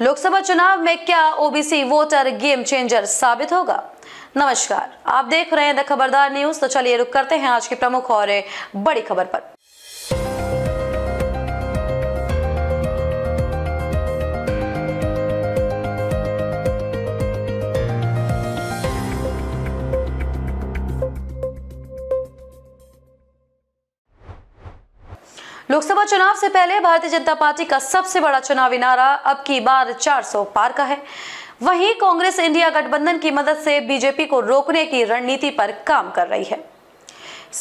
लोकसभा चुनाव में क्या ओबीसी वोटर गेम चेंजर साबित होगा नमस्कार आप देख रहे हैं द खबरदार न्यूज तो चलिए रुक करते हैं आज की प्रमुख और बड़ी खबर पर लोकसभा चुनाव से पहले भारतीय जनता पार्टी का सबसे बड़ा चुनावी नारा अब की बार 400 पार का है वहीं कांग्रेस इंडिया गठबंधन की मदद से बीजेपी को रोकने की रणनीति पर काम कर रही है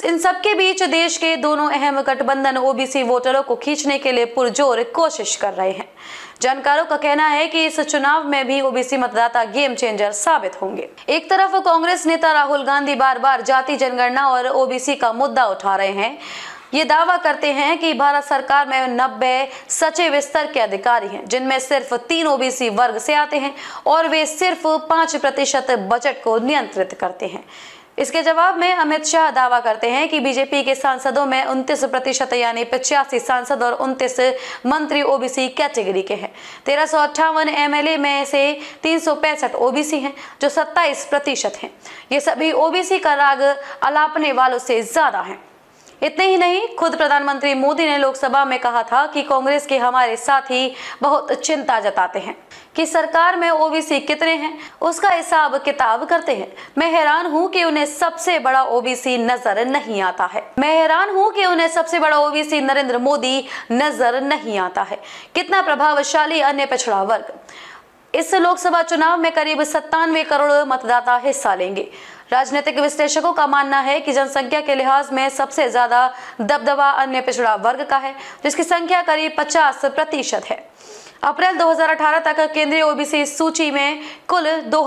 इन सबके बीच देश के दोनों अहम गठबंधन ओबीसी वोटरों को खींचने के लिए पुरजोर कोशिश कर रहे हैं जानकारों का कहना है कि इस चुनाव में भी ओबीसी मतदाता गेम चेंजर साबित होंगे एक तरफ कांग्रेस नेता राहुल गांधी बार बार जाति जनगणना और ओबीसी का मुद्दा उठा रहे हैं ये दावा करते हैं कि भारत सरकार में नब्बे सचिव स्तर के अधिकारी हैं जिनमें सिर्फ तीन ओबीसी वर्ग से आते हैं और वे सिर्फ पांच प्रतिशत बजट को नियंत्रित करते हैं इसके जवाब में अमित शाह दावा करते हैं कि बीजेपी के सांसदों में उनतीस प्रतिशत यानी पचासी सांसद और उनतीस मंत्री ओबीसी कैटेगरी के हैं तेरह सौ अट्ठावन ए में से तीन सौ पैंसठ ओबीसी हैं जो सत्ताईस प्रतिशत हैं ये सभी ओबीसी का राग अलापने वालों से ज़्यादा हैं इतने ही नहीं खुद प्रधानमंत्री मोदी ने लोकसभा में कहा था कि कांग्रेस के हमारे साथी बहुत चिंता जताते हैं कि सरकार में ओबीसी कितने हैं उसका हिसाब किताब करते हैं मैं हैरान हूं कि उन्हें सबसे बड़ा ओबीसी नजर नहीं आता है मैं हैरान हूं कि उन्हें सबसे बड़ा ओबीसी नरेंद्र मोदी नजर नहीं आता है कितना प्रभावशाली अन्य पिछड़ा वर्ग इस लोकसभा चुनाव में करीब सत्तानवे करोड़ मतदाता हिस्सा लेंगे राजनीतिक विश्लेषकों का मानना है कि जनसंख्या के लिहाज में सबसे ज्यादा दबदबा अन्य पिछड़ा वर्ग का है जिसकी संख्या करीब पचास प्रतिशत है अप्रैल 2018 तक केंद्रीय ओबीसी सूची में कुल दो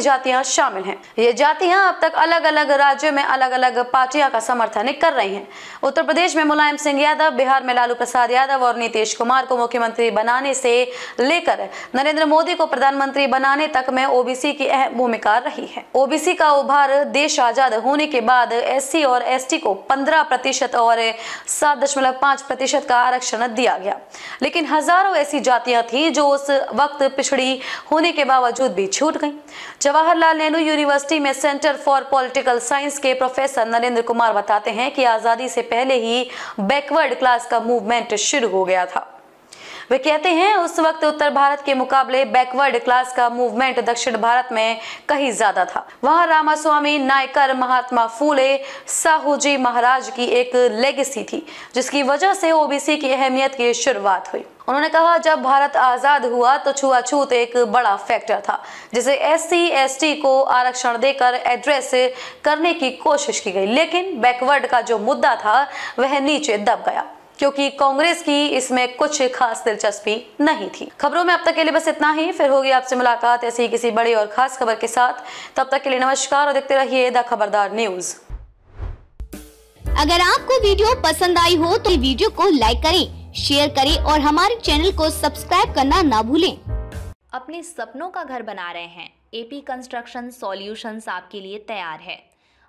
जातियां शामिल हैं ये जातियां अब तक अलग अलग राज्यों में अलग अलग पार्टियां का समर्थन कर रही हैं उत्तर प्रदेश में मुलायम सिंह यादव बिहार में लालू प्रसाद यादव और नीतीश कुमार को मुख्यमंत्री बनाने से लेकर नरेंद्र मोदी को प्रधानमंत्री बनाने तक में ओबीसी की अहम भूमिका रही है ओबीसी का उभार देश आजाद होने के बाद एस और एस को पंद्रह प्रतिशत और सात दशमलव पांच प्रतिशत का आरक्षण दिया गया लेकिन लेकिन हजारों ऐसी जातियां थी जो उस वक्त पिछड़ी होने के बावजूद भी छूट गईं जवाहरलाल नेहरू यूनिवर्सिटी में सेंटर फॉर पॉलिटिकल साइंस के प्रोफेसर नरेंद्र कुमार बताते हैं कि आज़ादी से पहले ही बैकवर्ड क्लास का मूवमेंट शुरू हो गया था वे कहते हैं उस वक्त उत्तर भारत के मुकाबले बैकवर्ड क्लास का मूवमेंट दक्षिण भारत में कहीं ज्यादा था वहां रामास्वामी नायकर महात्मा फूले साहूजी महाराज की एक लेगेसी थी जिसकी वजह से ओबीसी की अहमियत की शुरुआत हुई उन्होंने कहा जब भारत आज़ाद हुआ तो छुआछूत एक बड़ा फैक्टर था जिसे एस सी को आरक्षण देकर एड्रेस करने की कोशिश की गई लेकिन बैकवर्ड का जो मुद्दा था वह नीचे दब गया क्योंकि कांग्रेस की इसमें कुछ खास दिलचस्पी नहीं थी खबरों में अब तक के लिए बस इतना ही फिर होगी आपसे मुलाकात ऐसी ही किसी बड़ी और खास खबर के साथ तब तक के लिए नमस्कार और देखते रहिए द खबरदार न्यूज अगर आपको वीडियो पसंद आई हो तो वीडियो को लाइक करें, शेयर करें और हमारे चैनल को सब्सक्राइब करना ना भूलें। अपने सपनों का घर बना रहे हैं एपी कंस्ट्रक्शन सॉल्यूशंस आपके लिए तैयार है